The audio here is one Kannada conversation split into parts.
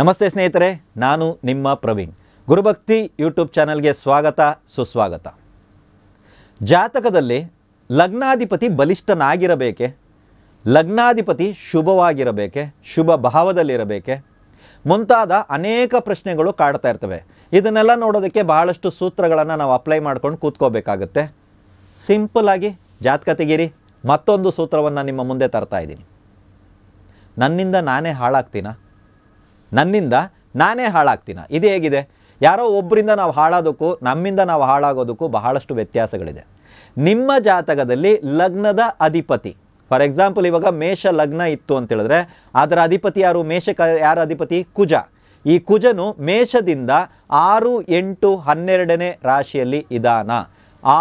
ನಮಸ್ತೆ ಸ್ನೇಹಿತರೆ ನಾನು ನಿಮ್ಮ ಪ್ರವೀಣ್ ಗುರುಭಕ್ತಿ ಯೂಟ್ಯೂಬ್ ಚಾನಲ್ಗೆ ಸ್ವಾಗತ ಸುಸ್ವಾಗತ ಜಾತಕದಲ್ಲಿ ಲಗ್ನಾಧಿಪತಿ ಬಲಿಷ್ಠನಾಗಿರಬೇಕೆ ಲಗ್ನಾಧಿಪತಿ ಶುಭವಾಗಿರಬೇಕೆ ಶುಭ ಭಾವದಲ್ಲಿರಬೇಕೆ ಮುಂತಾದ ಅನೇಕ ಪ್ರಶ್ನೆಗಳು ಕಾಡ್ತಾ ಇರ್ತವೆ ಇದನ್ನೆಲ್ಲ ನೋಡೋದಕ್ಕೆ ಬಹಳಷ್ಟು ಸೂತ್ರಗಳನ್ನು ನಾವು ಅಪ್ಲೈ ಮಾಡ್ಕೊಂಡು ಕೂತ್ಕೋಬೇಕಾಗತ್ತೆ ಸಿಂಪಲ್ಲಾಗಿ ಜಾತಕ ತೆಗೀರಿ ಮತ್ತೊಂದು ಸೂತ್ರವನ್ನು ನಿಮ್ಮ ಮುಂದೆ ತರ್ತಾ ಇದ್ದೀನಿ ನನ್ನಿಂದ ನಾನೇ ಹಾಳಾಗ್ತೀನಾ ನನ್ನಿಂದ ನಾನೇ ಹಾಳಾಗ್ತೀನ ಇದು ಹೇಗಿದೆ ಯಾರೋ ಒಬ್ಬರಿಂದ ನಾವು ಹಾಳಾದಕ್ಕೂ ನಮ್ಮಿಂದ ನಾವು ಹಾಳಾಗೋದಕ್ಕೂ ಬಹಳಷ್ಟು ವ್ಯತ್ಯಾಸಗಳಿದೆ ನಿಮ್ಮ ಜಾತಕದಲ್ಲಿ ಲಗ್ನದ ಅಧಿಪತಿ ಫಾರ್ ಎಕ್ಸಾಂಪಲ್ ಇವಾಗ ಮೇಷ ಲಗ್ನ ಇತ್ತು ಅಂತೇಳಿದ್ರೆ ಅದರ ಅಧಿಪತಿ ಯಾರು ಮೇಷ ಯಾರ ಅಧಿಪತಿ ಕುಜ ಈ ಕುಜನು ಮೇಷದಿಂದ ಆರು ಎಂಟು ಹನ್ನೆರಡನೇ ರಾಶಿಯಲ್ಲಿ ಇದಾನ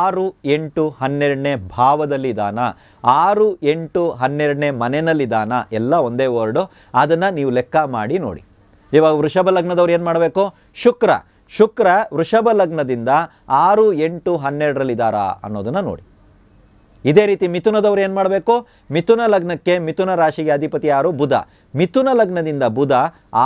ಆರು ಎಂಟು ಹನ್ನೆರಡನೇ ಭಾವದಲ್ಲಿ ಇದಾನ ಆರು ಎಂಟು ಹನ್ನೆರಡನೇ ಇದಾನ ಎಲ್ಲ ಒಂದೇ ವರ್ಡು ಅದನ್ನು ನೀವು ಲೆಕ್ಕ ಮಾಡಿ ನೋಡಿ ಇವಾಗ ವೃಷಭ ಲಗ್ನದವ್ರು ಏನು ಮಾಡಬೇಕು ಶುಕ್ರ ಶುಕ್ರ ವೃಷಭ ಲಗ್ನದಿಂದ ಆರು ಎಂಟು ಹನ್ನೆರಡರಲ್ಲಿದ್ದಾರಾ ಅನ್ನೋದನ್ನು ನೋಡಿ ಇದೇ ರೀತಿ ಮಿಥುನದವ್ರು ಏನು ಮಾಡಬೇಕು ಮಿಥುನ ಲಗ್ನಕ್ಕೆ ಮಿಥುನ ರಾಶಿಗೆ ಅಧಿಪತಿ ಯಾರು ಬುಧ ಮಿಥುನ ಲಗ್ನದಿಂದ ಬುಧ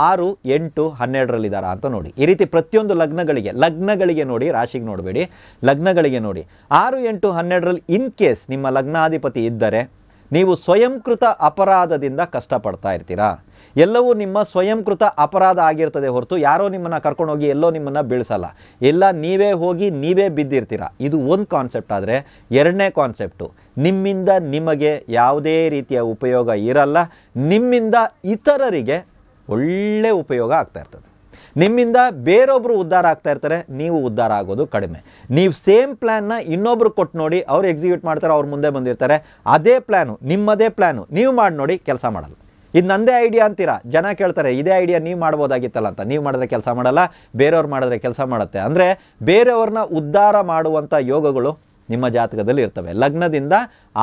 ಆರು ಎಂಟು ಹನ್ನೆರಡರಲ್ಲಿದ್ದಾರಾ ಅಂತ ನೋಡಿ ಈ ರೀತಿ ಪ್ರತಿಯೊಂದು ಲಗ್ನಗಳಿಗೆ ಲಗ್ನಗಳಿಗೆ ನೋಡಿ ರಾಶಿಗೆ ನೋಡಬೇಡಿ ಲಗ್ನಗಳಿಗೆ ನೋಡಿ ಆರು ಎಂಟು ಹನ್ನೆರಡರಲ್ಲಿ ಇನ್ ಕೇಸ್ ನಿಮ್ಮ ಲಗ್ನಾಧಿಪತಿ ಇದ್ದರೆ ನೀವು ಸ್ವಯಂಕೃತ ಅಪರಾಧದಿಂದ ಕಷ್ಟಪಡ್ತಾ ಇರ್ತೀರಾ ಎಲ್ಲವೂ ನಿಮ್ಮ ಸ್ವಯಂಕೃತ ಅಪರಾಧ ಆಗಿರ್ತದೆ ಹೊರತು ಯಾರೋ ನಿಮ್ಮನ್ನು ಕರ್ಕೊಂಡೋಗಿ ಎಲ್ಲೋ ನಿಮ್ಮನ್ನು ಬೀಳಿಸಲ್ಲ ಎಲ್ಲ ನೀವೇ ಹೋಗಿ ನೀವೇ ಬಿದ್ದಿರ್ತೀರ ಇದು ಒಂದು ಕಾನ್ಸೆಪ್ಟ್ ಆದರೆ ಎರಡನೇ ಕಾನ್ಸೆಪ್ಟು ನಿಮ್ಮಿಂದ ನಿಮಗೆ ಯಾವುದೇ ರೀತಿಯ ಉಪಯೋಗ ಇರಲ್ಲ ನಿಮ್ಮಿಂದ ಇತರರಿಗೆ ಒಳ್ಳೆ ಉಪಯೋಗ ಆಗ್ತಾ ಇರ್ತದೆ ನಿಮ್ಮಿಂದ ಬೇರೊಬ್ಬರು ಉದ್ಧಾರ ಆಗ್ತಾ ಇರ್ತಾರೆ ನೀವು ಉದ್ಧಾರ ಆಗೋದು ಕಡಿಮೆ ನೀವು ಸೇಮ್ ಪ್ಲ್ಯಾನ್ನ ಇನ್ನೊಬ್ರು ಕೊಟ್ಟು ನೋಡಿ ಅವ್ರು ಎಕ್ಸಿಕ್ಯೂಟ್ ಮಾಡ್ತಾರೆ ಅವ್ರು ಮುಂದೆ ಬಂದಿರ್ತಾರೆ ಅದೇ ಪ್ಲ್ಯಾನು ನಿಮ್ಮದೇ ಪ್ಲ್ಯಾನು ನೀವು ಮಾಡಿ ನೋಡಿ ಕೆಲಸ ಮಾಡಲ್ಲ ಇದು ನಂದೇ ಐಡಿಯಾ ಅಂತೀರಾ ಜನ ಕೇಳ್ತಾರೆ ಇದೇ ಐಡಿಯಾ ನೀವು ಮಾಡ್ಬೋದಾಗಿತ್ತಲ್ಲ ಅಂತ ನೀವು ಮಾಡಿದ್ರೆ ಕೆಲಸ ಮಾಡಲ್ಲ ಬೇರೆಯವ್ರು ಮಾಡಿದ್ರೆ ಕೆಲಸ ಮಾಡುತ್ತೆ ಅಂದರೆ ಬೇರೆಯವ್ರನ್ನ ಉದ್ಧಾರ ಮಾಡುವಂಥ ಯೋಗಗಳು ನಿಮ್ಮ ಜಾತಕದಲ್ಲಿ ಇರ್ತವೆ ಲಗ್ನದಿಂದ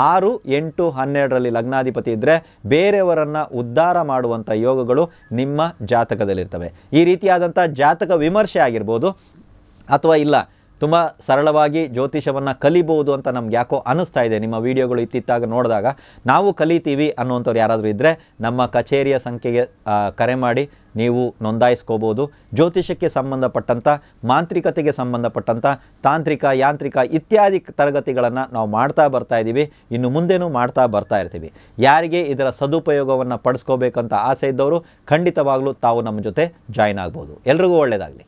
ಆರು ಎಂಟು ಹನ್ನೆರಡರಲ್ಲಿ ಲಗ್ನಾಧಿಪತಿ ಇದ್ದರೆ ಬೇರೆಯವರನ್ನು ಉದ್ಧಾರ ಮಾಡುವಂಥ ಯೋಗಗಳು ನಿಮ್ಮ ಜಾತಕದಲ್ಲಿರ್ತವೆ ಈ ರೀತಿಯಾದಂಥ ಜಾತಕ ವಿಮರ್ಶೆ ಆಗಿರ್ಬೋದು ಅಥವಾ ಇಲ್ಲ ತುಂಬ ಸರಳವಾಗಿ ಜ್ಯೋತಿಷವನ್ನು ಕಲಿಬಹುದು ಅಂತ ನಮ್ಗೆ ಯಾಕೋ ಅನ್ನಿಸ್ತಾ ಇದೆ ನಿಮ್ಮ ವಿಡಿಯೋಗಳು ಇತ್ತಿತ್ತಾಗ ನೋಡಿದಾಗ ನಾವು ಕಲಿತೀವಿ ಅನ್ನುವಂಥವ್ರು ಯಾರಾದರೂ ಇದ್ದರೆ ನಮ್ಮ ಕಚೇರಿಯ ಸಂಖ್ಯೆಗೆ ಕರೆ ಮಾಡಿ ನೀವು ನೋಂದಾಯಿಸ್ಕೋಬೋದು ಜ್ಯೋತಿಷಕ್ಕೆ ಸಂಬಂಧಪಟ್ಟಂಥ ಮಾಂತ್ರಿಕತೆಗೆ ಸಂಬಂಧಪಟ್ಟಂಥ ತಾಂತ್ರಿಕ ಯಾಂತ್ರಿಕ ಇತ್ಯಾದಿ ತರಗತಿಗಳನ್ನು ನಾವು ಮಾಡ್ತಾ ಬರ್ತಾ ಇದ್ದೀವಿ ಇನ್ನು ಮುಂದೆನೂ ಮಾಡ್ತಾ ಬರ್ತಾ ಇರ್ತೀವಿ ಯಾರಿಗೆ ಇದರ ಸದುಪಯೋಗವನ್ನು ಪಡಿಸ್ಕೋಬೇಕಂತ ಆಸೆ ಇದ್ದವರು ಖಂಡಿತವಾಗಲೂ ತಾವು ನಮ್ಮ ಜೊತೆ ಜಾಯ್ನ್ ಆಗ್ಬೋದು ಎಲ್ರಿಗೂ ಒಳ್ಳೆಯದಾಗಲಿ